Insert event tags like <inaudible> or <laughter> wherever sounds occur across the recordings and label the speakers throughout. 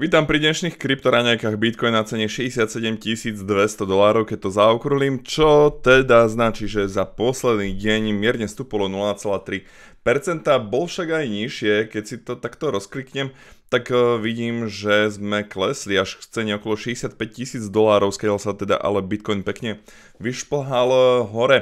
Speaker 1: Vítam pri dnešných kryptoraňajkách. Bitcoin na cene 67 200 dolárov, keď to zaokrúlim, čo teda značí, že za posledný deň mierne stúpolo 0,3 Percenta bol však aj nižšie, keď si to takto rozkliknem, tak e, vidím, že sme klesli až k cene okolo 65 tisíc dolárov, skedal sa teda ale Bitcoin pekne vyšplhal e, hore.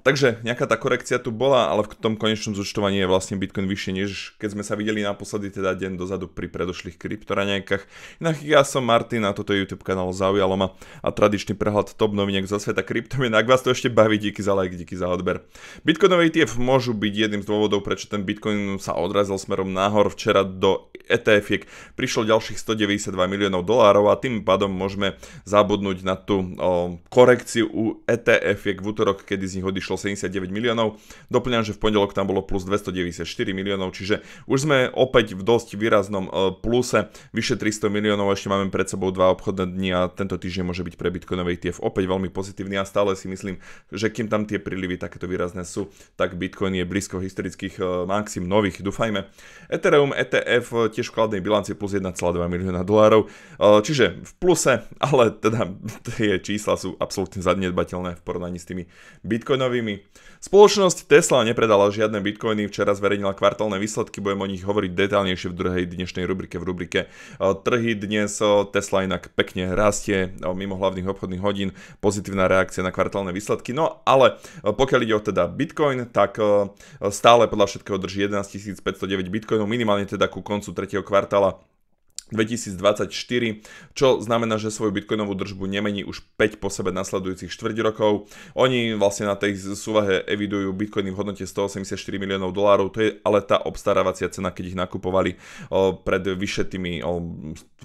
Speaker 1: Takže nejaká tá korekcia tu bola, ale v tom konečnom zúčtovaní je vlastne Bitcoin vyššie, než keď sme sa videli naposledy teda deň dozadu pri predošlých kryptoraňajkách. Inak ja som Martin a toto je YouTube kanál Zaujalo ma a tradičný prehľad top noviniek zo sveta kryptomien. Ak vás to ešte baví, díky za like, díky za odber. Bitcoinové ETF môžu byť jedným z dôvodov, dôvodov, prečo ten Bitcoin sa odrazil smerom nahor včera do etf prišlo ďalších 192 miliónov dolárov a tým pádom môžeme zabudnúť na tú o, korekciu u etf v útorok, kedy z nich odišlo 79 miliónov. Doplňam, že v pondelok tam bolo plus 294 miliónov, čiže už sme opäť v dosť výraznom o, pluse, vyše 300 miliónov, ešte máme pred sebou dva obchodné dni a tento týždeň môže byť pre Bitcoinový e TF opäť veľmi pozitívny a stále si myslím, že kým tam tie prílivy takéto výrazné sú, tak Bitcoin je blízko historických nejakých eh, maxim nových, dúfajme. Ethereum ETF tiež v kladnej bilanci plus 1,2 milióna dolárov, eh, čiže v pluse, <laughs> ale teda <laughs> tie čísla sú absolútne zanedbateľné v porovnaní s tými bitcoinovými. Spoločnosť Tesla nepredala žiadne bitcoiny, včera zverejnila kvartálne výsledky, budem o nich hovoriť detálnejšie v druhej dnešnej rubrike v rubrike eh, Trhy dnes Tesla inak pekne rastie mimo hlavných obchodných hodín, pozitívna reakcia na kvartálne výsledky, no ale pokiaľ ide o teda Bitcoin, tak stále podľa podľa všetkého drží 11 509 bitcoinov, minimálne teda ku koncu 3. kvartála 2024, čo znamená, že svoju bitcoinovú držbu nemení už 5 po sebe nasledujúcich 4 rokov. Oni vlastne na tej súvahe evidujú bitcoiny v hodnote 184 miliónov dolárov, to je ale tá obstarávacia cena, keď ich nakupovali pred vyšetými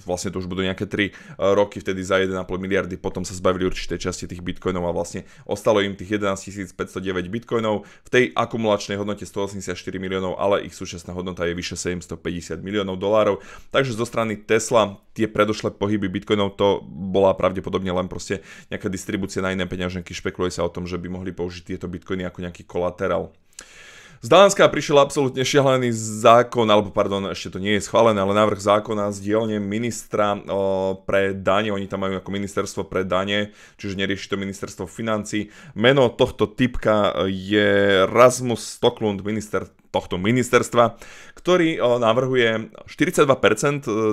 Speaker 1: vlastne to už budú nejaké 3 e, roky, vtedy za 1,5 miliardy, potom sa zbavili určité časti tých bitcoinov a vlastne ostalo im tých 11 509 bitcoinov v tej akumulačnej hodnote 184 miliónov, ale ich súčasná hodnota je vyše 750 miliónov dolárov, takže zo strany strany Tesla tie predošlé pohyby bitcoinov to bola pravdepodobne len proste nejaká distribúcia na iné peňaženky. Špekuluje sa o tom, že by mohli použiť tieto bitcoiny ako nejaký kolaterál. Z Dánska prišiel absolútne šialený zákon, alebo pardon, ešte to nie je schválené, ale návrh zákona z dielne ministra o, pre dane, oni tam majú ako ministerstvo pre dane, čiže nerieši to ministerstvo financí. Meno tohto typka e, je Rasmus Stoklund, minister tohto ministerstva, ktorý navrhuje 42% e,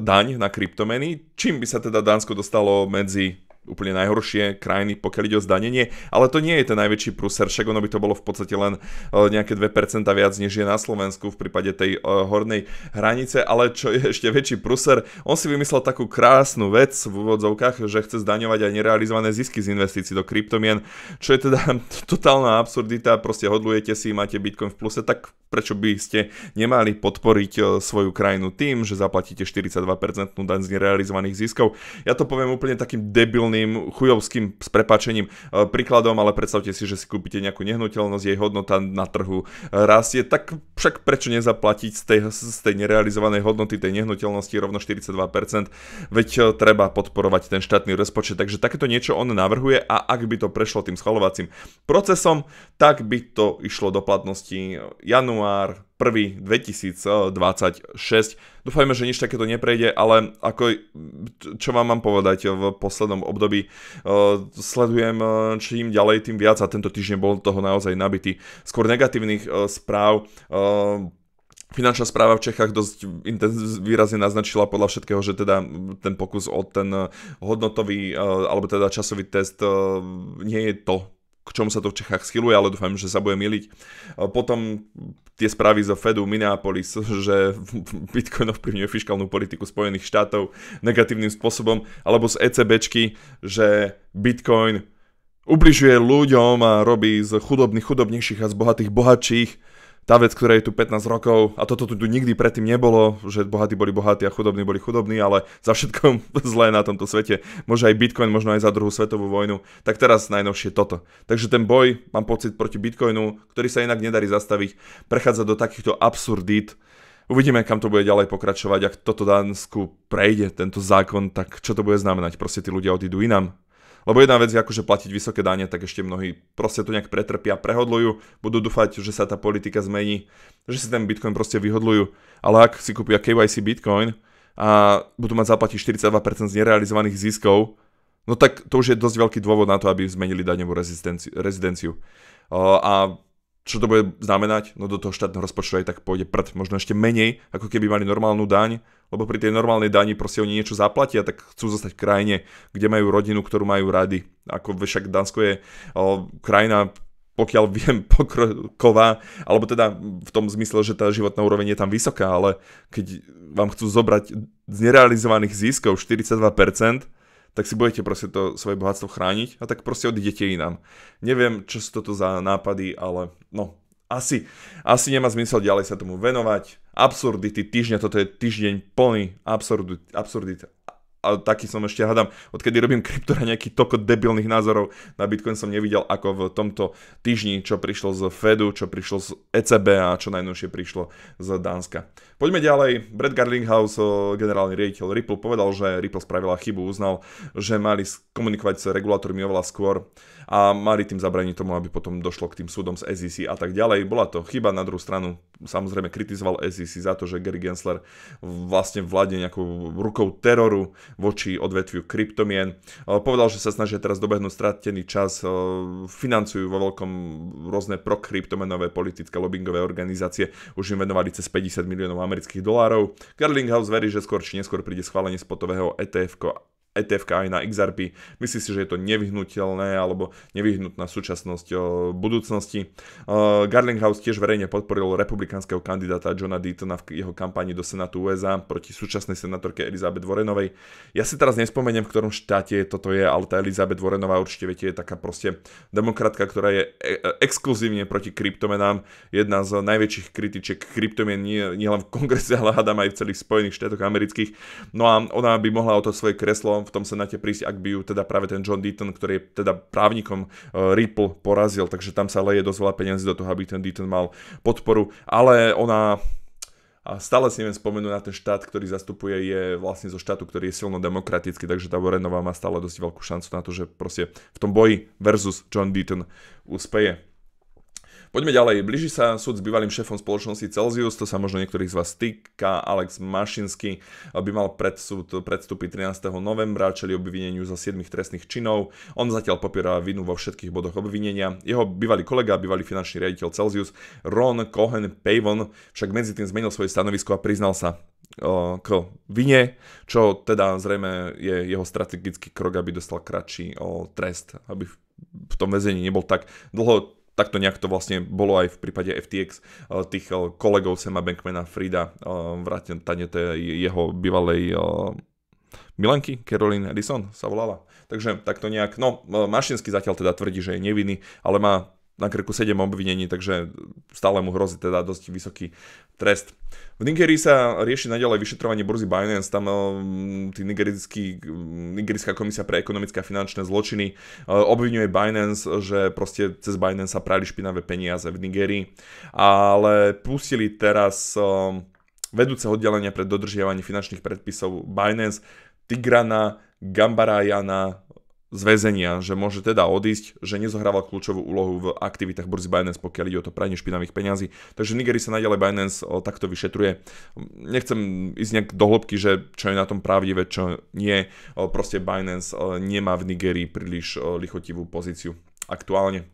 Speaker 1: daň na kryptomeny, čím by sa teda Dánsko dostalo medzi úplne najhoršie krajiny, pokiaľ ide o zdanenie, ale to nie je ten najväčší pruser. však ono by to bolo v podstate len e, nejaké 2% viac, než je na Slovensku v prípade tej e, hornej hranice, ale čo je <laughs> ešte väčší pruser. on si vymyslel takú krásnu vec v úvodzovkách, že chce zdaňovať aj nerealizované zisky z investícií do kryptomien, čo je teda <laughs> totálna absurdita, proste hodlujete si, máte Bitcoin v pluse, tak prečo by ste nemali podporiť e, svoju krajinu tým, že zaplatíte 42% daň z nerealizovaných ziskov. Ja to poviem úplne takým debilným nehnuteľným, chujovským s prepačením eh, príkladom, ale predstavte si, že si kúpite nejakú nehnuteľnosť, jej hodnota na trhu eh, rastie, tak však prečo nezaplatiť z tej, z tej nerealizovanej hodnoty tej nehnuteľnosti rovno 42%, veď eh, treba podporovať ten štátny rozpočet. Takže takéto niečo on navrhuje a ak by to prešlo tým schvalovacím procesom, tak by to išlo do platnosti január 2026. Dúfajme, že nič takéto neprejde, ale ako, čo vám mám povedať eh, v poslednom období, eh, sledujem eh, čím ďalej, tým viac a tento týždeň bol toho naozaj nabitý. Skôr negatívnych správ Finančná správa v Čechách dosť intenz, výrazne naznačila podľa všetkého, že teda ten pokus o ten hodnotový alebo teda časový test nie je to, k čomu sa to v Čechách schyluje, ale dúfam, že sa bude miliť. Potom tie správy zo Fedu Minneapolis, <laughs> že Bitcoin ovplyvňuje fiskálnu politiku Spojených štátov negatívnym spôsobom, alebo z ECBčky, že Bitcoin ubližuje ľuďom a robí z chudobných chudobnejších a z bohatých bohatších tá vec, ktorá je tu 15 rokov, a toto tu nikdy predtým nebolo, že bohatí boli bohatí a chudobní boli chudobní, ale za všetko <laughs> zlé na tomto svete, možno aj Bitcoin, možno aj za druhú svetovú vojnu, tak teraz najnovšie toto. Takže ten boj, mám pocit, proti Bitcoinu, ktorý sa inak nedarí zastaviť, prechádza do takýchto absurdít. Uvidíme, kam to bude ďalej pokračovať, ak toto Dánsku prejde, tento zákon, tak čo to bude znamenať? Proste tí ľudia odídu inám, lebo jedna vec je akože platiť vysoké dane, tak ešte mnohí proste to nejak pretrpia, prehodlujú, budú dúfať, že sa tá politika zmení, že si ten Bitcoin proste vyhodlujú. Ale ak si kúpia KYC Bitcoin a budú mať zaplatiť 42% z nerealizovaných ziskov, no tak to už je dosť veľký dôvod na to, aby zmenili daňovú rezidenciu. A čo to bude znamenať? No do toho štátneho rozpočtu aj tak pôjde prd, možno ešte menej, ako keby mali normálnu daň, lebo pri tej normálnej dani proste oni niečo zaplatia, tak chcú zostať v krajine, kde majú rodinu, ktorú majú rady. Ako však Dansko je o, krajina pokiaľ viem, <laughs> pokroková, alebo teda v tom zmysle, že tá životná úroveň je tam vysoká, ale keď vám chcú zobrať z nerealizovaných získov 42%, tak si budete proste to svoje bohatstvo chrániť a tak proste odídete inám. Neviem, čo sú toto za nápady, ale no, asi, asi nemá zmysel ďalej sa tomu venovať. Absurdity týždňa, toto je týždeň plný absurdit, absurdit a taký som ešte hádam, odkedy robím kryptora nejaký toko debilných názorov na Bitcoin som nevidel ako v tomto týždni, čo prišlo z Fedu, čo prišlo z ECB a čo najnovšie prišlo z Dánska. Poďme ďalej. Brad Garlinghouse, eh, generálny riaditeľ Ripple, povedal, že Ripple spravila chybu, uznal, že mali komunikovať s regulátormi oveľa skôr a mali tým zabraniť tomu, aby potom došlo k tým súdom z SEC a tak ďalej. Bola to chyba, na druhú stranu samozrejme kritizoval SEC za to, že Gary Gensler vlastne vládne nejakou rukou teroru voči odvetviu kryptomien. E, povedal, že sa snažia teraz dobehnúť stratený čas, e, financujú vo veľkom rôzne prokryptomenové politické lobbyingové organizácie, už im venovali cez 50 miliónov amerických dolárov. Garlinghouse verí, že skôr či neskôr príde schválenie spotového ETF ETF aj na XRP. Myslím si, že je to nevyhnutelné alebo nevyhnutná súčasnosť o budúcnosti. Uh, Garlinghouse tiež verejne podporil republikánskeho kandidáta Johna Deatona v jeho kampani do Senátu USA proti súčasnej senátorke Elizabeth Warrenovej. Ja si teraz nespomeniem, v ktorom štáte toto je, ale tá Elizabeth Warrenová určite viete, je taká proste demokratka, ktorá je e, e, exkluzívne proti kryptomenám. Jedna z najväčších kritičiek kryptomien nie, nie len v kongrese, ale hádam aj v celých Spojených štátoch amerických. No a ona by mohla o to svoje kreslo v tom senáte prísť, ak by ju teda práve ten John Deaton, ktorý je teda právnikom e, Ripple, porazil. Takže tam sa leje dosť veľa peniazy do toho, aby ten Deaton mal podporu. Ale ona a stále si neviem spomenúť na ten štát, ktorý zastupuje, je vlastne zo štátu, ktorý je silno demokratický, takže tá Warrenová má stále dosť veľkú šancu na to, že proste v tom boji versus John Deaton úspeje. Poďme ďalej. Blíži sa súd s bývalým šéfom spoločnosti Celsius, to sa možno niektorých z vás týka. Alex Mašinsky eh, by mal pred súd predstúpiť 13. novembra, čeli obvineniu za 7 trestných činov. On zatiaľ popiera vinu vo všetkých bodoch obvinenia. Jeho bývalý kolega, bývalý finančný riaditeľ Celsius, Ron Cohen Pavon, však medzi tým zmenil svoje stanovisko a priznal sa eh, k vine, čo teda zrejme je jeho strategický krok, aby dostal kratší eh, trest, aby v tom väzení nebol tak dlho Takto nejak to vlastne bolo aj v prípade FTX eh, tých eh, kolegov Sema Bankmana Frida, eh, vrátane jeho bývalej Milanky, Caroline Edison sa volala. Takže takto nejak, no Mašinsky zatiaľ teda tvrdí, že je nevinný, ale má na krku 7 obvinení, takže stále mu hrozí teda dosť vysoký trest. V Nigerii sa rieši naďalej vyšetrovanie burzy Binance, tam eh, tí mm, nigerijská komisia pre ekonomické a finančné zločiny eh, obvinuje Binance, že proste cez Binance sa prali špinavé peniaze v Nigerii, ale pustili teraz eh, vedúce oddelenia pre dodržiavanie finančných predpisov Binance, Tigrana Gambarajana z väzenia, že môže teda odísť, že nezohrával kľúčovú úlohu v aktivitách burzy Binance, pokiaľ ide o to pranie špinavých peňazí. Takže Nigeri sa nadalej Binance o, takto vyšetruje. Nechcem ísť nejak do hĺbky, že čo je na tom pravdivé, čo nie. O, proste Binance o, nemá v Nigerii príliš o, lichotivú pozíciu aktuálne.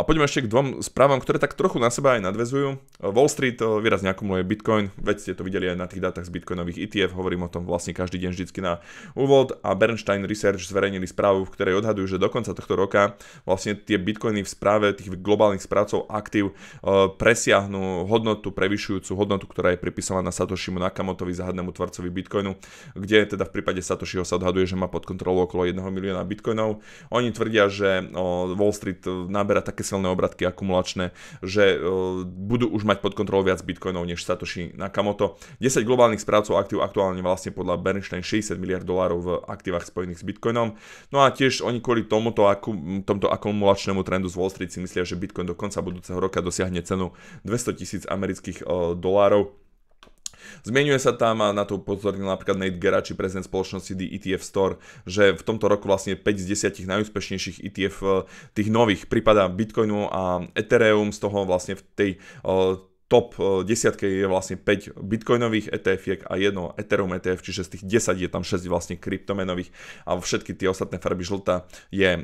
Speaker 1: A poďme ešte k dvom správam, ktoré tak trochu na seba aj nadvezujú. Wall Street eh, výrazne akumuluje Bitcoin, veď ste to videli aj na tých dátach z bitcoinových ETF, hovorím o tom vlastne každý deň vždycky na úvod. A Bernstein Research zverejnili správu, v ktorej odhadujú, že do konca tohto roka vlastne tie bitcoiny v správe tých globálnych správcov aktív eh, presiahnu hodnotu, prevyšujúcu hodnotu, ktorá je pripisovaná Satoshimu Nakamotovi, zahadnému tvorcovi Bitcoinu, kde teda v prípade Satoshiho sa odhaduje, že má pod kontrolou okolo 1 milióna bitcoinov. Oni tvrdia, že eh, Wall Street naberá také silné obratky akumulačné, že e, budú už mať pod kontrolou viac bitcoinov než Satoshi Nakamoto. 10 globálnych správcov aktív aktuálne vlastne podľa Bernstein 60 miliard dolárov v aktívach spojených s bitcoinom. No a tiež oni kvôli tomuto, tomto akumulačnému trendu z Wall Street si myslia, že bitcoin do konca budúceho roka dosiahne cenu 200 tisíc amerických e, dolárov Zmienuje sa tam, a na to upozornil napríklad Nate Gerači, prezident spoločnosti The ETF Store, že v tomto roku vlastne 5 z 10 najúspešnejších ETF eh, tých nových pripadá Bitcoinu a Ethereum, z toho vlastne v tej eh, top eh, desiatke je vlastne 5 bitcoinových etf a jedno Ethereum ETF, čiže z tých 10 je tam 6 vlastne kryptomenových a všetky tie ostatné farby žltá je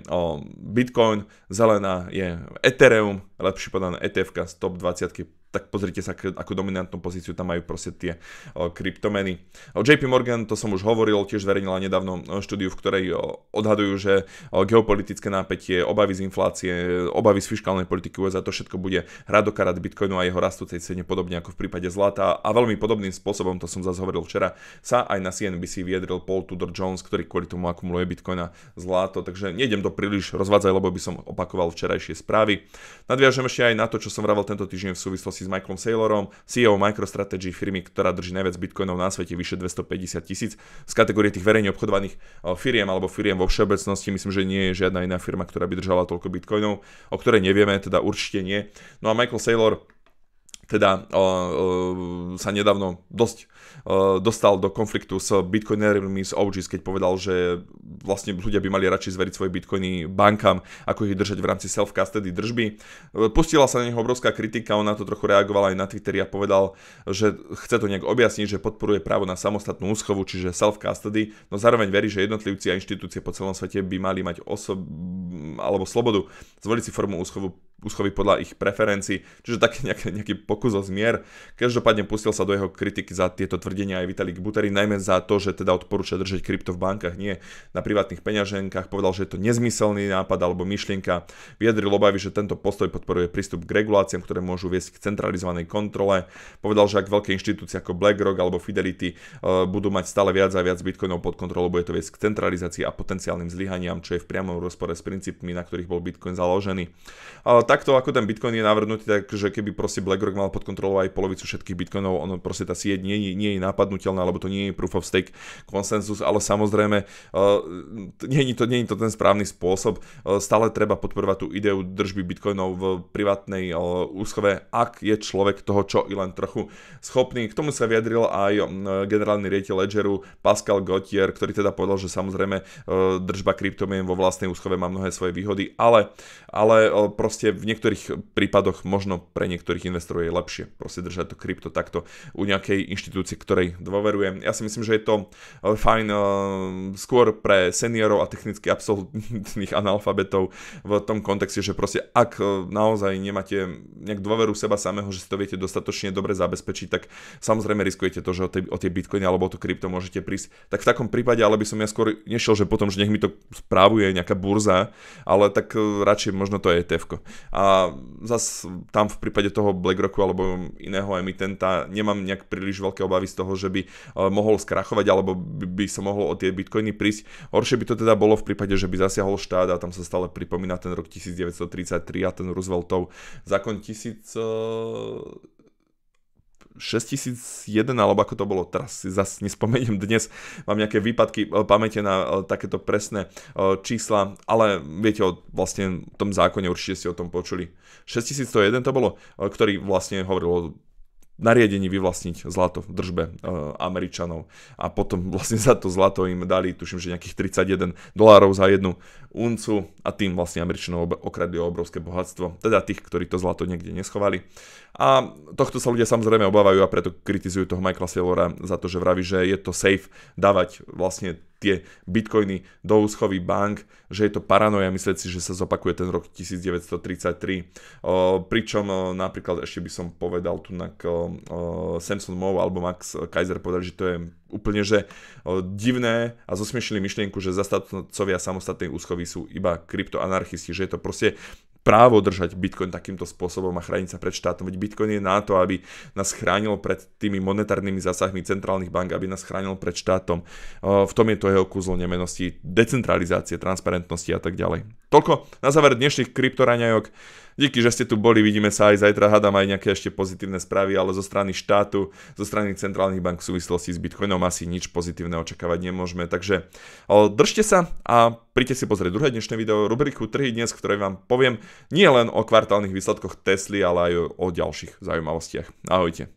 Speaker 1: Bitcoin, zelená je Ethereum, lepšie podané etf z top 20 tak pozrite sa, ako dominantnú pozíciu tam majú proste tie kryptomeny. JP Morgan, to som už hovoril, tiež zverejnila nedávno štúdiu, v ktorej odhadujú, že geopolitické napätie, obavy z inflácie, obavy z fiskálnej politiky USA, to všetko bude hrať do Bitcoinu a jeho rastúcej cene, podobne ako v prípade zlata. A veľmi podobným spôsobom, to som zase hovoril včera, sa aj na CNBC vyjadril Paul Tudor Jones, ktorý kvôli tomu akumuluje Bitcoina zlato. Takže nejdem to príliš rozvádzať, lebo by som opakoval včerajšie správy. Nadviažem ešte aj na to, čo som vravel tento týždeň v súvislosti s Michaelom Saylorom, CEO MicroStrategy, firmy, ktorá drží najviac bitcoinov na svete, vyše 250 tisíc. Z kategórie tých verejne obchodovaných eh, firiem alebo firiem vo všeobecnosti myslím, že nie je žiadna iná firma, ktorá by držala toľko bitcoinov, o ktorej nevieme, teda určite nie. No a Michael Saylor teda o, o, sa nedávno dosť o, dostal do konfliktu s bitcoinermi z OGs, keď povedal, že vlastne ľudia by mali radšej zveriť svoje bitcoiny bankám, ako ich držať v rámci self-custody držby. Pustila sa na neho obrovská kritika, on na to trochu reagoval aj na Twitteri a povedal, že chce to nejak objasniť, že podporuje právo na samostatnú úschovu, čiže self-custody, no zároveň verí, že jednotlivci a inštitúcie po celom svete by mali mať osob alebo slobodu zvoliť si formu úschovu úschovy podľa ich preferencií, čiže taký nejaký, nejaký pokus o zmier. Každopádne pustil sa do jeho kritiky za tieto tvrdenia aj Vitalik Buterin, najmä za to, že teda odporúča držať krypto v bankách, nie na privátnych peňaženkách. Povedal, že je to nezmyselný nápad alebo myšlienka. Vyjadril obavy, že tento postoj podporuje prístup k reguláciám, ktoré môžu viesť k centralizovanej kontrole. Povedal, že ak veľké inštitúcie ako BlackRock alebo Fidelity uh, budú mať stále viac a viac bitcoinov pod kontrolou, bude to viesť k centralizácii a potenciálnym zlyhaniam, čo je v priamom rozpore s princípmi, na ktorých bol bitcoin založený takto ako ten Bitcoin je navrhnutý, takže keby proste BlackRock mal pod kontrolou aj polovicu všetkých Bitcoinov, ono proste tá sieť nie, nie je napadnutelná, lebo to nie je proof of stake konsensus, ale samozrejme eh, nie je to, nie je to ten správny spôsob. Eh, stále treba podporovať tú ideu držby Bitcoinov v privátnej eh, úschove, ak je človek toho čo i len trochu schopný. K tomu sa vyjadril aj generálny riaditeľ Ledgeru Pascal Gautier, ktorý teda povedal, že samozrejme držba kryptomien vo vlastnej úschove má mnohé svoje výhody, ale, ale proste v niektorých prípadoch možno pre niektorých investorov je lepšie proste držať to krypto takto u nejakej inštitúcie, ktorej dôverujem. Ja si myslím, že je to fajn eh, skôr pre seniorov a technicky absolútnych analfabetov v tom kontexte, že proste ak eh, naozaj nemáte nejak dôveru seba samého, že si to viete dostatočne dobre zabezpečiť, tak samozrejme riskujete to, že o tie, o tie bitcoiny alebo o to krypto môžete prísť. Tak v takom prípade, ale by som ja skôr nešiel, že potom, že nech mi to správuje nejaká burza, ale tak eh, radšej možno to je ETF. A zas tam v prípade toho BlackRocku alebo iného emitenta nemám nejak príliš veľké obavy z toho, že by e, mohol skrachovať alebo by sa mohlo o tie bitcoiny prísť. Horšie by to teda bolo v prípade, že by zasiahol štát a tam sa stále pripomína ten rok 1933 a ten Rooseveltov zákon 1000 6001 alebo ako to bolo, teraz si zase nespomeniem dnes, mám nejaké výpadky e, pamäte na e, takéto presné e, čísla, ale viete o vlastne tom zákone, určite ste o tom počuli. 6101 to bolo, ktorý vlastne hovoril o nariadení vyvlastniť zlato v držbe e, Američanov a potom <laughs> vlastne za to zlato im dali, tuším, že nejakých 31 dolárov za jednu uncu a tým vlastne Američanov okradli obrovské bohatstvo, teda tých, ktorí to zlato niekde neschovali. A tohto sa ľudia samozrejme obávajú a preto kritizujú toho Michaela Saylora za to, že vraví, že je to safe dávať vlastne tie bitcoiny do úschovy bank, že je to paranoja myslieť si, že sa zopakuje ten rok 1933. pričom napríklad ešte by som povedal tu na Samson Moe alebo Max Kaiser povedal, že to je úplne že divné a zosmiešili myšlienku, že zastatcovia samostatnej úschovy sú iba kryptoanarchisti, že je to proste právo držať Bitcoin takýmto spôsobom a chrániť sa pred štátom. Veď Bitcoin je na to, aby nás chránil pred tými monetárnymi zásahmi centrálnych bank, aby nás chránil pred štátom. V tom je to jeho kúzlo nemenosti, decentralizácie, transparentnosti a tak ďalej. Toľko na záver dnešných kryptoraňajok. Díky, že ste tu boli, vidíme sa aj zajtra, hádam aj nejaké ešte pozitívne správy, ale zo strany štátu, zo strany centrálnych bank v súvislosti s Bitcoinom asi nič pozitívne očakávať nemôžeme. Takže e, držte sa a príďte si pozrieť druhé dnešné video, rubriku Trhy dnes, v ktorej vám poviem nie len o kvartálnych výsledkoch Tesly, ale aj o ďalších zaujímavostiach. Ahojte.